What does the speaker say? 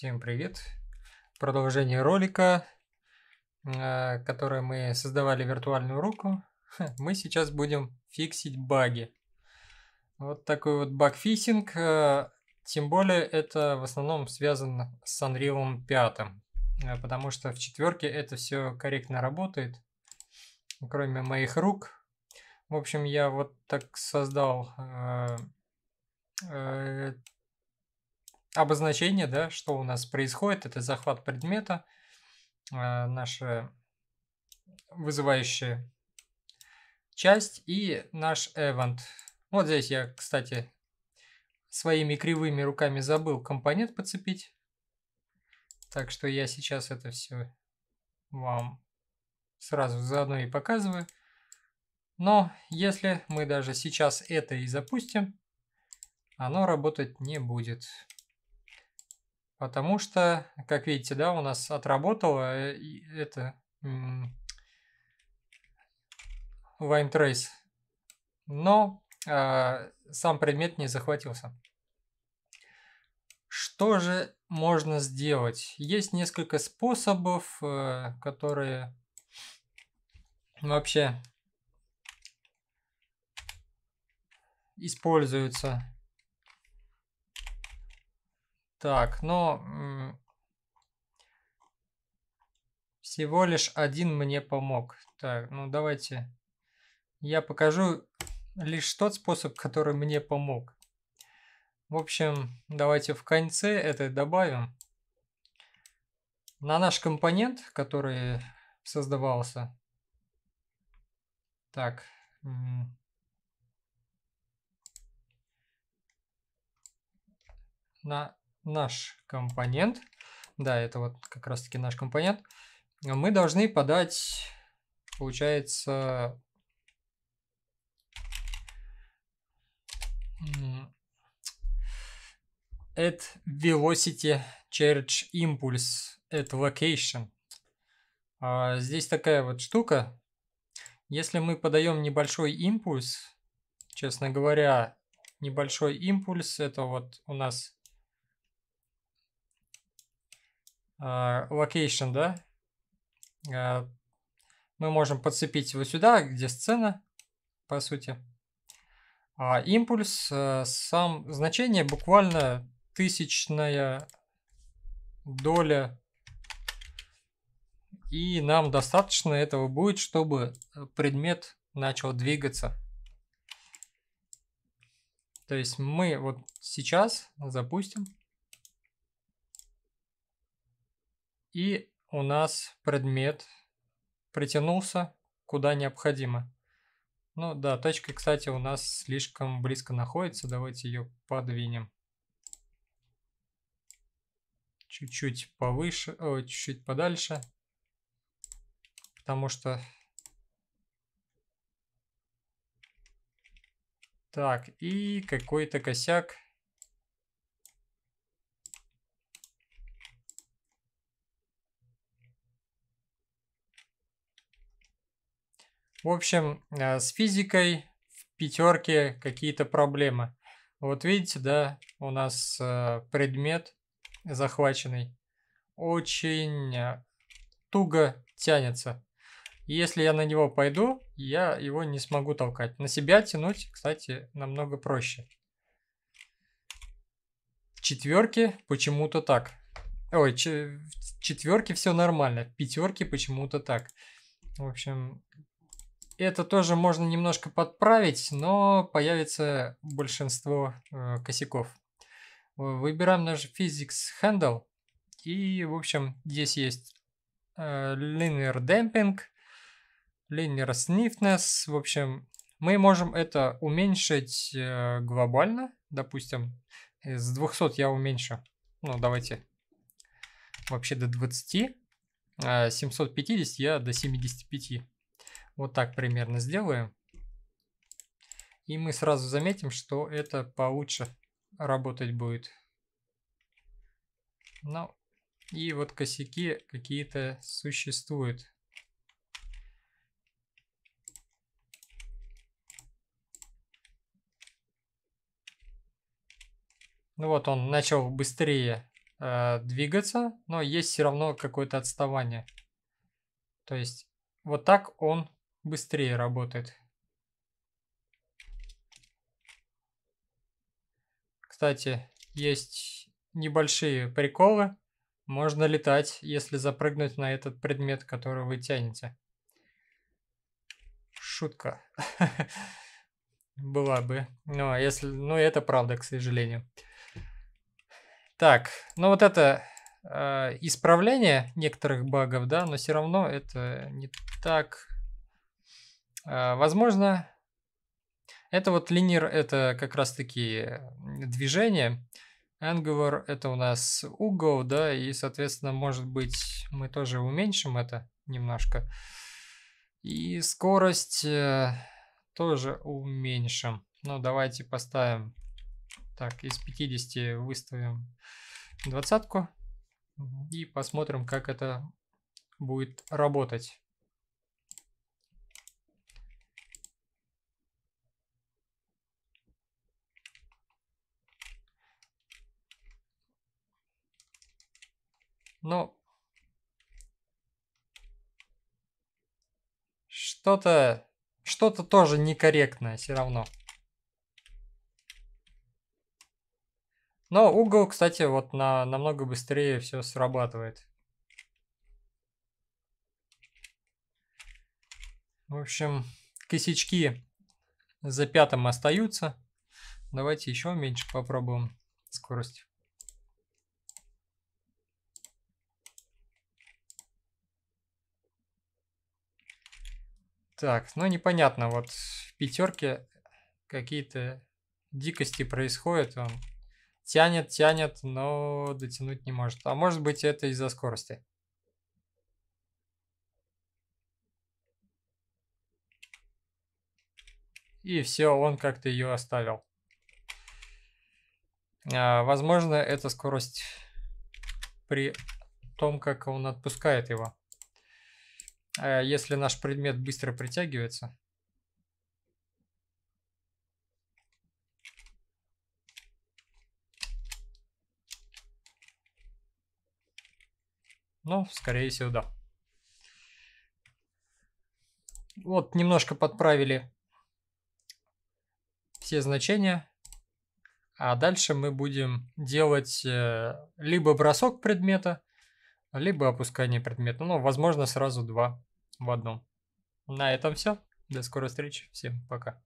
Всем привет! Продолжение ролика, э, который мы создавали виртуальную руку. Мы сейчас будем фиксить баги. Вот такой вот баг-фиксинг. Э, тем более это в основном связано с Unreal 5. Э, потому что в четверке это все корректно работает. Кроме моих рук. В общем, я вот так создал обозначение, да, что у нас происходит, это захват предмета, э, наша вызывающая часть и наш event. Вот здесь я, кстати, своими кривыми руками забыл компонент подцепить. Так что я сейчас это все вам сразу заодно и показываю. Но если мы даже сейчас это и запустим, оно работать не будет. Потому что, как видите, да, у нас отработало э, это line trace. Но э, сам предмет не захватился. Что же можно сделать? Есть несколько способов, э, которые вообще используются так, но... Всего лишь один мне помог. Так, ну давайте я покажу лишь тот способ, который мне помог. В общем, давайте в конце это добавим. На наш компонент, который создавался. Так. На наш компонент. Да, это вот как раз-таки наш компонент. Мы должны подать, получается, at velocity charge impulse at location. А здесь такая вот штука. Если мы подаем небольшой импульс, честно говоря, небольшой импульс, это вот у нас location, а, да, а, мы можем подцепить его сюда, где сцена, по сути. А импульс, э, сам значение буквально тысячная доля. И нам достаточно этого будет, чтобы предмет начал двигаться. То есть мы вот сейчас запустим И у нас предмет притянулся куда необходимо. Ну да, точка, кстати, у нас слишком близко находится. Давайте ее подвинем. Чуть-чуть повыше, чуть-чуть подальше. Потому что... Так, и какой-то косяк В общем, э, с физикой в пятерке какие-то проблемы. Вот видите, да, у нас э, предмет захваченный очень э, туго тянется. Если я на него пойду, я его не смогу толкать. На себя тянуть, кстати, намного проще. Четверки почему-то так. Ой, четверки все нормально. Пятерки почему-то так. В общем, это тоже можно немножко подправить, но появится большинство э, косяков. Выбираем наш Physics Handle. И, в общем, здесь есть э, Linear Damping, Linear Sniffness. В общем, мы можем это уменьшить э, глобально. Допустим, с 200 я уменьшу. Ну, давайте вообще до 20. А 750 я до 75. Вот так примерно сделаем. И мы сразу заметим, что это получше работать будет. Ну, и вот косяки какие-то существуют. Ну вот он начал быстрее э, двигаться, но есть все равно какое-то отставание. То есть вот так он быстрее работает. Кстати, есть небольшие приколы. Можно летать, если запрыгнуть на этот предмет, который вы тянете. Шутка. Была бы. Но ну, а если, ну это правда, к сожалению. Так, ну вот это э, исправление некоторых багов, да, но все равно это не так а, возможно, это вот линер, это как раз-таки движение. Angular это у нас угол, да, и, соответственно, может быть, мы тоже уменьшим это немножко. И скорость э, тоже уменьшим. Ну, давайте поставим, так, из 50 выставим двадцатку и посмотрим, как это будет работать. Ну, что-то, что-то тоже некорректное все равно. Но угол, кстати, вот на, намного быстрее все срабатывает. В общем, косячки за пятым остаются. Давайте еще меньше попробуем скорость. Так, ну непонятно, вот в пятерке какие-то дикости происходят. Он тянет, тянет, но дотянуть не может. А может быть это из-за скорости. И все, он как-то ее оставил. А, возможно, это скорость при том, как он отпускает его. Э, если наш предмет быстро притягивается. Ну, скорее всего, да. Вот, немножко подправили все значения. А дальше мы будем делать э, либо бросок предмета, либо опускание предмета. Ну, возможно, сразу два в одном. На этом все. До скорой встречи. Всем пока.